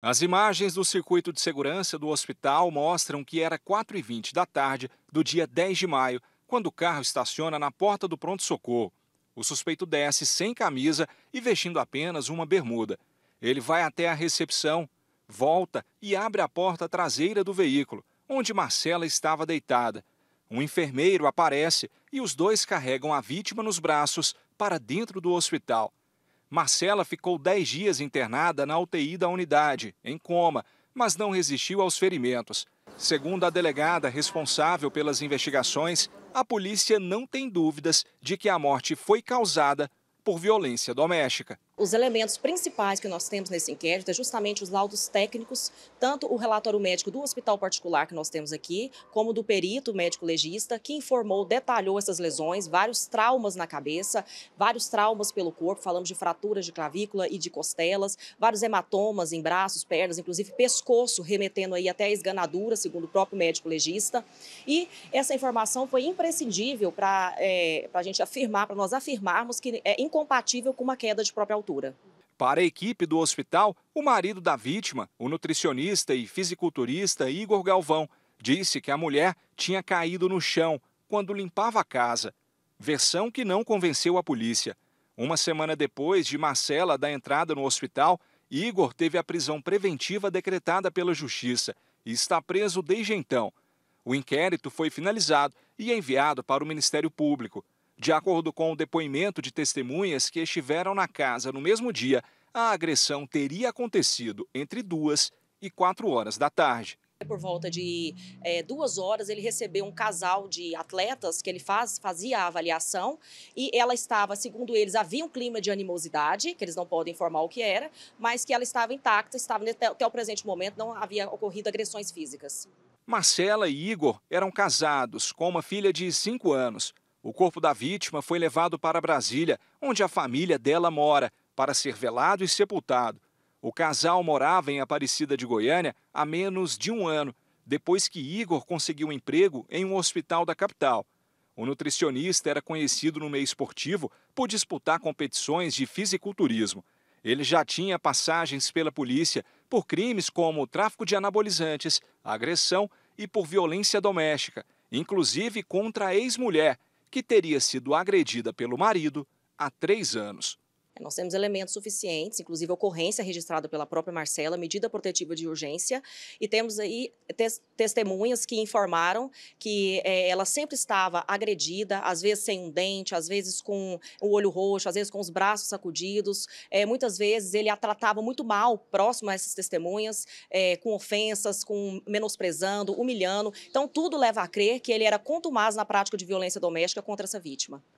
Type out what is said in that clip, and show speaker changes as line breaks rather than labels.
As imagens do circuito de segurança do hospital mostram que era 4h20 da tarde do dia 10 de maio, quando o carro estaciona na porta do pronto-socorro. O suspeito desce sem camisa e vestindo apenas uma bermuda. Ele vai até a recepção, volta e abre a porta traseira do veículo, onde Marcela estava deitada. Um enfermeiro aparece e os dois carregam a vítima nos braços para dentro do hospital. Marcela ficou 10 dias internada na UTI da unidade, em coma, mas não resistiu aos ferimentos. Segundo a delegada responsável pelas investigações, a polícia não tem dúvidas de que a morte foi causada por violência doméstica.
Os elementos principais que nós temos nesse inquérito é justamente os laudos técnicos, tanto o relatório médico do hospital particular que nós temos aqui, como do perito médico legista, que informou, detalhou essas lesões, vários traumas na cabeça, vários traumas pelo corpo, falamos de fraturas de clavícula e de costelas, vários hematomas em braços, pernas, inclusive pescoço, remetendo aí até a esganadura, segundo o próprio médico legista. E essa informação foi imprescindível para é, eh, a gente afirmar, para nós afirmarmos que é incontestável incompatível com uma queda de própria altura.
Para a equipe do hospital, o marido da vítima, o nutricionista e fisiculturista Igor Galvão, disse que a mulher tinha caído no chão quando limpava a casa. Versão que não convenceu a polícia. Uma semana depois de Marcela dar entrada no hospital, Igor teve a prisão preventiva decretada pela Justiça e está preso desde então. O inquérito foi finalizado e enviado para o Ministério Público. De acordo com o depoimento de testemunhas que estiveram na casa no mesmo dia, a agressão teria acontecido entre duas e quatro horas da tarde.
Por volta de é, duas horas, ele recebeu um casal de atletas que ele faz, fazia a avaliação e ela estava, segundo eles, havia um clima de animosidade, que eles não podem informar o que era, mas que ela estava intacta, estava até o presente momento, não havia ocorrido agressões físicas.
Marcela e Igor eram casados, com uma filha de cinco anos. O corpo da vítima foi levado para Brasília, onde a família dela mora, para ser velado e sepultado. O casal morava em Aparecida de Goiânia há menos de um ano, depois que Igor conseguiu um emprego em um hospital da capital. O nutricionista era conhecido no meio esportivo por disputar competições de fisiculturismo. Ele já tinha passagens pela polícia por crimes como tráfico de anabolizantes, agressão e por violência doméstica, inclusive contra a ex-mulher, que teria sido agredida pelo marido há três anos.
É, nós temos elementos suficientes, inclusive ocorrência registrada pela própria Marcela, medida protetiva de urgência, e temos aí tes testemunhas que informaram que é, ela sempre estava agredida, às vezes sem um dente, às vezes com o olho roxo, às vezes com os braços sacudidos. É, muitas vezes ele a tratava muito mal, próximo a essas testemunhas, é, com ofensas, com menosprezando, humilhando. Então, tudo leva a crer que ele era contumaz na prática de violência doméstica contra essa vítima.